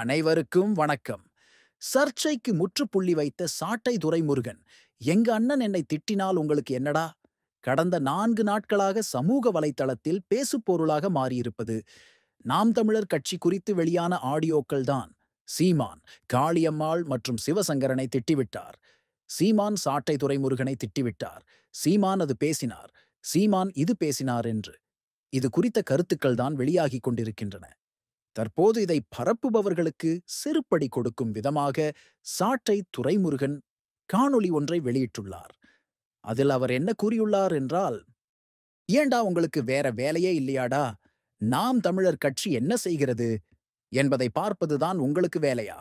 அனைவருக்கும் வணக்கம் சர்ச்சைக்கு முற்றுப்புள்ளி வைத்த சாட்டை துரைமுருகன் எங்க அண்ணன் என்னை திட்டினால் உங்களுக்கு என்னடா கடந்த நான்கு நாட்களாக சமூக வலைத்தளத்தில் பேசுபொருளாக மாறியிருப்பது நாம் தமிழர் கட்சி குறித்து வெளியான ஆடியோக்கள் தான் சீமான் காளியம்மாள் மற்றும் சிவசங்கரனை திட்டிவிட்டார் சீமான் சாட்டை துரைமுருகனை திட்டிவிட்டார் சீமான் அது பேசினார் சீமான் இது பேசினார் என்று இது குறித்த கருத்துக்கள் தான் வெளியாகி கொண்டிருக்கின்றன தற்போது இதை பரப்புபவர்களுக்கு செருப்படி கொடுக்கும் விதமாக சாட்டை துரைமுருகன் காணொளி ஒன்றை வெளியிட்டுள்ளார் அதில் அவர் என்ன கூறியுள்ளார் என்றால் ஏண்டா உங்களுக்கு வேற வேலையே இல்லையாடா நாம் தமிழர் கட்சி என்ன செய்கிறது என்பதை பார்ப்பதுதான் உங்களுக்கு வேலையா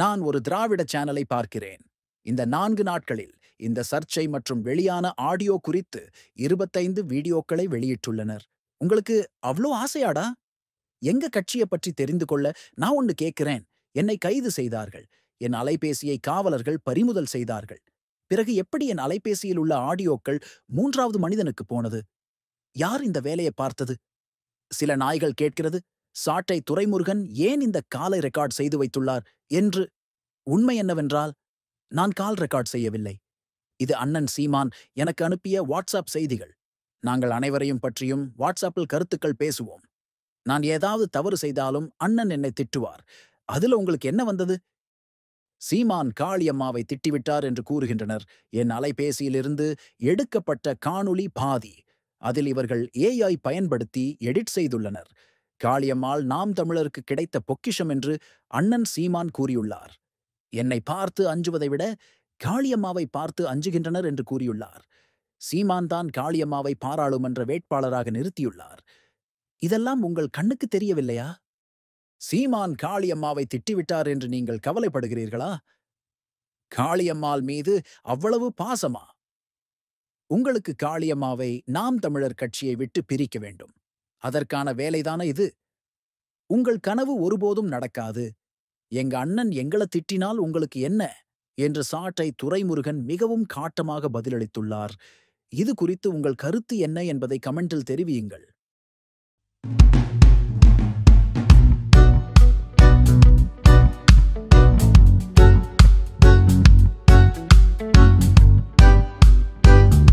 நான் ஒரு திராவிட சேனலை பார்க்கிறேன் இந்த நான்கு நாட்களில் இந்த சர்ச்சை மற்றும் வெளியான ஆடியோ குறித்து இருபத்தைந்து வீடியோக்களை வெளியிட்டுள்ளனர் உங்களுக்கு அவ்வளோ ஆசையாடா எங்க கட்சியை பற்றி தெரிந்து கொள்ள நான் ஒன்னு கேட்கிறேன் என்னை கைது செய்தார்கள் என் அலைபேசியை காவலர்கள் பறிமுதல் செய்தார்கள் பிறகு எப்படி என் அலைபேசியில் உள்ள ஆடியோக்கள் மூன்றாவது மனிதனுக்கு போனது யார் இந்த வேலையை பார்த்தது சில நாய்கள் கேட்கிறது சாட்டை துரைமுருகன் ஏன் இந்த காலை ரெக்கார்ட் செய்து வைத்துள்ளார் என்று உண்மை என்னவென்றால் நான் கால் ரெக்கார்ட் செய்யவில்லை இது அண்ணன் சீமான் எனக்கு அனுப்பிய வாட்ஸ்அப் செய்திகள் நாங்கள் அனைவரையும் பற்றியும் வாட்ஸ்அப்பில் கருத்துக்கள் பேசுவோம் நான் ஏதாவது தவறு செய்தாலும் அண்ணன் என்னை திட்டுவார் அதுல உங்களுக்கு என்ன வந்தது சீமான் காளியம்மாவை திட்டிவிட்டார் என்று கூறுகின்றனர் என் அலைபேசியிலிருந்து எடுக்கப்பட்ட காணொளி பாதி அதில் இவர்கள் ஏஐ பயன்படுத்தி எடிட் செய்துள்ளனர் காளியம்மாள் நாம் தமிழருக்கு கிடைத்த பொக்கிஷம் என்று அண்ணன் சீமான் கூறியுள்ளார் என்னை பார்த்து அஞ்சுவதை விட காளியம்மாவை பார்த்து அஞ்சுகின்றனர் என்று கூறியுள்ளார் சீமான் தான் காளியம்மாவை பாராளுமன்ற வேட்பாளராக நிறுத்தியுள்ளார் இதெல்லாம் உங்கள் கண்ணுக்கு தெரியவில்லையா சீமான் காளியம்மாவை திட்டிவிட்டார் என்று நீங்கள் கவலைப்படுகிறீர்களா காளியம்மாள் மீது அவ்வளவு பாசமா உங்களுக்கு காளியம்மாவை நாம் தமிழர் கட்சியை விட்டு பிரிக்க வேண்டும் அதற்கான வேலைதான இது உங்கள் கனவு ஒருபோதும் நடக்காது எங்க அண்ணன் எங்களை திட்டினால் உங்களுக்கு என்ன என்று சாட்டை துரைமுருகன் மிகவும் காட்டமாக பதிலளித்துள்ளார் இது குறித்து உங்கள் கருத்து என்ன என்பதை கமெண்டில் தெரிவியுங்கள்